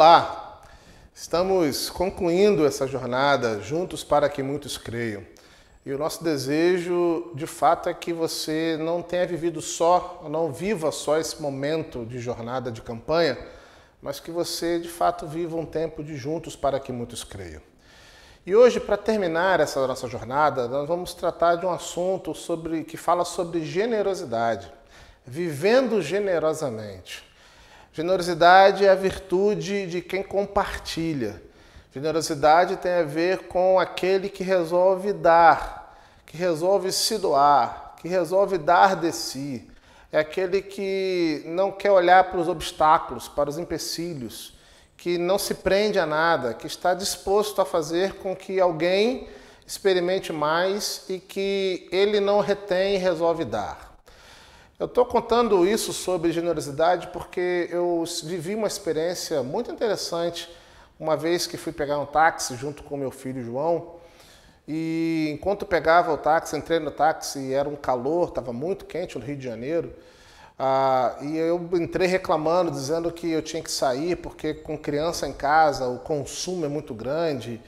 Olá! Estamos concluindo essa jornada juntos para que muitos creiam. E o nosso desejo, de fato, é que você não tenha vivido só, não viva só esse momento de jornada de campanha, mas que você, de fato, viva um tempo de juntos para que muitos creiam. E hoje, para terminar essa nossa jornada, nós vamos tratar de um assunto sobre, que fala sobre generosidade, vivendo generosamente. Generosidade é a virtude de quem compartilha. Generosidade tem a ver com aquele que resolve dar, que resolve se doar, que resolve dar de si. É aquele que não quer olhar para os obstáculos, para os empecilhos, que não se prende a nada, que está disposto a fazer com que alguém experimente mais e que ele não retém e resolve dar. Eu estou contando isso sobre generosidade porque eu vivi uma experiência muito interessante uma vez que fui pegar um táxi junto com meu filho João. E enquanto pegava o táxi, entrei no táxi e era um calor, estava muito quente no Rio de Janeiro. Ah, e eu entrei reclamando, dizendo que eu tinha que sair porque com criança em casa o consumo é muito grande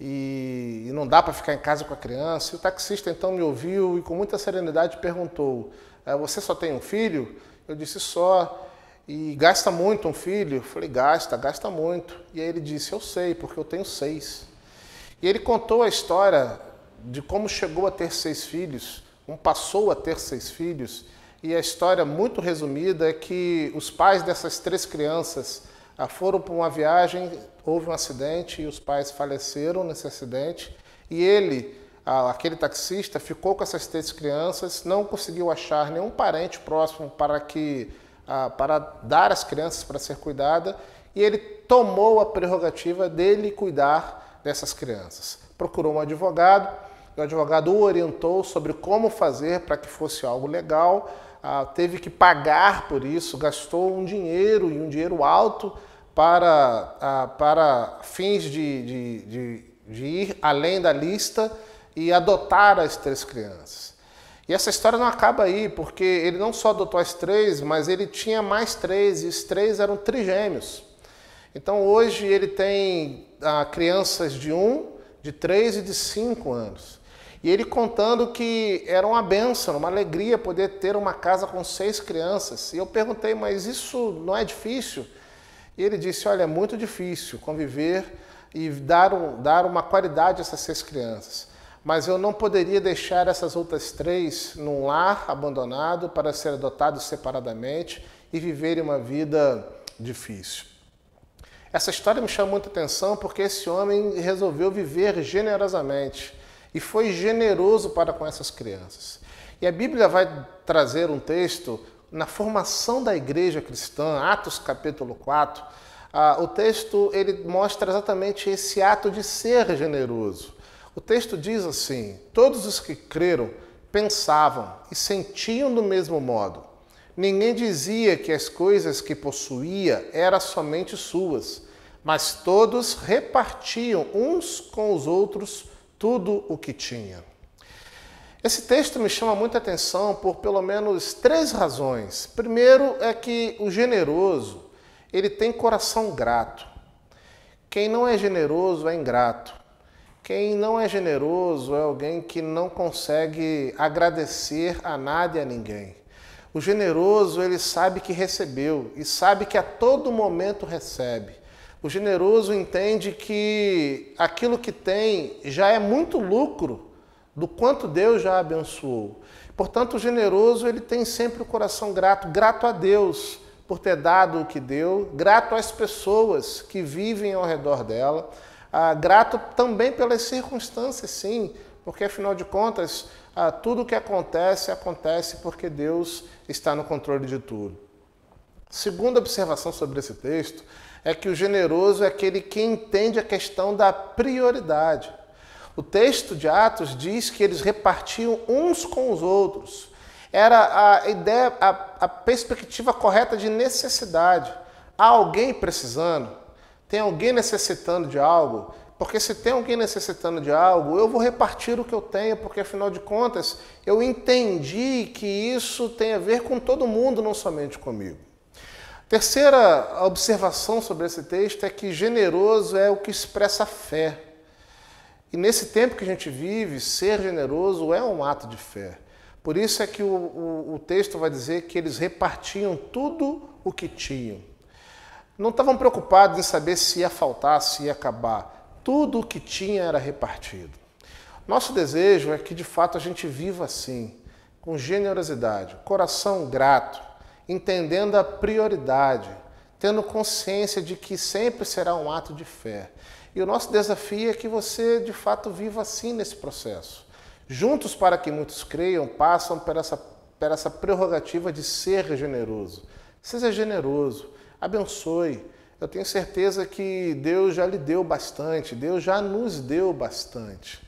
e, e não dá para ficar em casa com a criança. E o taxista então me ouviu e com muita serenidade perguntou: ah, você só tem um filho? Eu disse, só. E gasta muito um filho? Eu falei, gasta, gasta muito. E aí ele disse, eu sei, porque eu tenho seis. E ele contou a história de como chegou a ter seis filhos, como passou a ter seis filhos. E a história muito resumida é que os pais dessas três crianças ah, foram para uma viagem, houve um acidente e os pais faleceram nesse acidente. E ele aquele taxista ficou com essas três crianças, não conseguiu achar nenhum parente próximo para que para dar as crianças para ser cuidada e ele tomou a prerrogativa dele cuidar dessas crianças. Procurou um advogado, o advogado o orientou sobre como fazer para que fosse algo legal, teve que pagar por isso, gastou um dinheiro e um dinheiro alto para, para fins de, de, de, de ir além da lista e adotar as três crianças. E essa história não acaba aí, porque ele não só adotou as três, mas ele tinha mais três, e os três eram trigêmeos. Então hoje ele tem ah, crianças de um, de três e de cinco anos. E ele contando que era uma benção, uma alegria poder ter uma casa com seis crianças. E eu perguntei, mas isso não é difícil? E ele disse: Olha, é muito difícil conviver e dar, um, dar uma qualidade a essas seis crianças mas eu não poderia deixar essas outras três num lar abandonado para ser adotados separadamente e viverem uma vida difícil. Essa história me chama muita atenção porque esse homem resolveu viver generosamente e foi generoso para com essas crianças. E a Bíblia vai trazer um texto na formação da igreja cristã, Atos capítulo 4. Ah, o texto ele mostra exatamente esse ato de ser generoso. O texto diz assim: Todos os que creram pensavam e sentiam do mesmo modo. Ninguém dizia que as coisas que possuía eram somente suas, mas todos repartiam uns com os outros tudo o que tinha. Esse texto me chama muita atenção por pelo menos três razões. Primeiro é que o generoso, ele tem coração grato. Quem não é generoso é ingrato. Quem não é generoso é alguém que não consegue agradecer a nada e a ninguém. O generoso, ele sabe que recebeu e sabe que a todo momento recebe. O generoso entende que aquilo que tem já é muito lucro do quanto Deus já abençoou. Portanto, o generoso, ele tem sempre o coração grato, grato a Deus por ter dado o que deu, grato às pessoas que vivem ao redor dela ah, grato também pelas circunstâncias, sim, porque afinal de contas, ah, tudo o que acontece, acontece porque Deus está no controle de tudo. Segunda observação sobre esse texto é que o generoso é aquele que entende a questão da prioridade. O texto de Atos diz que eles repartiam uns com os outros. Era a ideia, a, a perspectiva correta de necessidade. Há alguém precisando? Tem alguém necessitando de algo? Porque se tem alguém necessitando de algo, eu vou repartir o que eu tenho, porque afinal de contas, eu entendi que isso tem a ver com todo mundo, não somente comigo. Terceira observação sobre esse texto é que generoso é o que expressa fé. E nesse tempo que a gente vive, ser generoso é um ato de fé. Por isso é que o, o, o texto vai dizer que eles repartiam tudo o que tinham. Não estavam preocupados em saber se ia faltar, se ia acabar. Tudo o que tinha era repartido. Nosso desejo é que de fato a gente viva assim, com generosidade, coração grato, entendendo a prioridade, tendo consciência de que sempre será um ato de fé. E o nosso desafio é que você de fato viva assim nesse processo. Juntos para que muitos creiam, passam por essa, por essa prerrogativa de ser generoso. Seja generoso abençoe. Eu tenho certeza que Deus já lhe deu bastante, Deus já nos deu bastante.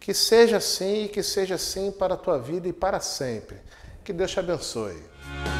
Que seja assim e que seja assim para a tua vida e para sempre. Que Deus te abençoe.